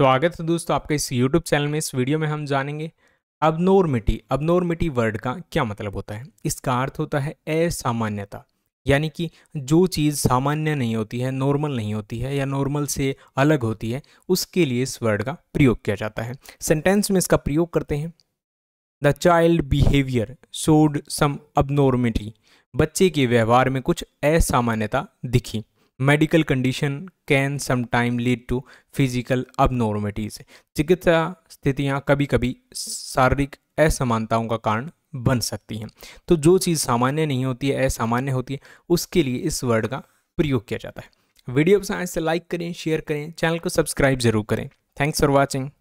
स्वागत है दोस्तों आपके इस YouTube चैनल में इस वीडियो में हम जानेंगे अबनॉर्मिटी अबनॉर्मिटी वर्ड का क्या मतलब होता है इसका अर्थ होता है असामान्यता यानी कि जो चीज़ सामान्य नहीं होती है नॉर्मल नहीं होती है या नॉर्मल से अलग होती है उसके लिए इस वर्ड का प्रयोग किया जाता है सेंटेंस में इसका प्रयोग करते हैं the child behaviour showed some abnormality बच्चे के व्यवहार में कुछ असामान्यता दिखी मेडिकल कंडीशन कैन समाइम लीड टू फिजिकल अबनॉर्मिटीज चिकित्सा स्थितियाँ कभी कभी शारीरिक असमानताओं का कारण बन सकती हैं तो जो चीज़ सामान्य नहीं होती है असामान्य होती है उसके लिए इस वर्ड का प्रयोग किया जाता है वीडियो पसंद आए से तो लाइक करें शेयर करें चैनल को सब्सक्राइब जरूर करें थैंक्स फॉर वॉचिंग